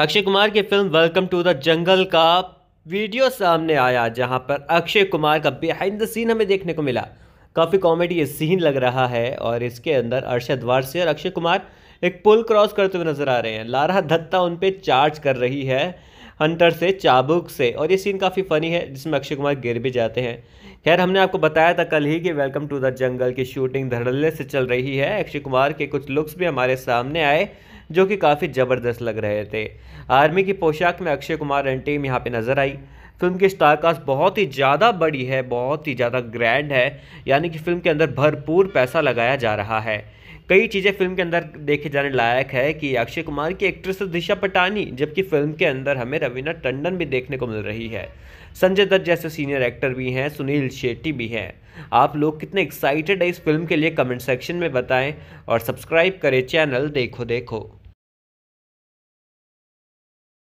अक्षय कुमार की film welcome to the jungle का video सामने आया जहां पर अक्षय कुमार का बिहाइंड द सीन हमें देखने को मिला काफ़ी कॉमेडी ये सीन लग रहा है और इसके अंदर अरशद वारसी और अक्षय कुमार एक पुल क्रॉस करते हुए नजर आ रहे हैं लारा दत्ता उन पर चार्ज कर रही है हंटर से चाबुक से और ये सीन काफ़ी फनी है जिसमें अक्षय कुमार गिर भी जाते हैं खैर हमने आपको बताया था कल ही कि वेलकम टू द जंगल की शूटिंग धड़ल्ले से चल रही है अक्षय कुमार के कुछ लुक्स भी हमारे सामने आए जो कि काफ़ी ज़बरदस्त लग रहे थे आर्मी की पोशाक में अक्षय कुमार एंड टीम यहाँ पे नज़र आई फिल्म की स्टारकास्ट बहुत ही ज़्यादा बड़ी है बहुत ही ज़्यादा ग्रैंड है यानी कि फिल्म के अंदर भरपूर पैसा लगाया जा रहा है कई चीज़ें फिल्म के अंदर देखे जाने लायक है कि अक्षय कुमार की एक्ट्रेस दिशा पटानी जबकि फिल्म के अंदर हमें रवीना टंडन भी देखने को मिल रही है संजय दत्त जैसे सीनियर एक्टर भी हैं सुनील शेट्टी भी हैं आप लोग कितने एक्साइटेड है इस फिल्म के लिए कमेंट सेक्शन में बताएं और सब्सक्राइब करें चैनल देखो देखो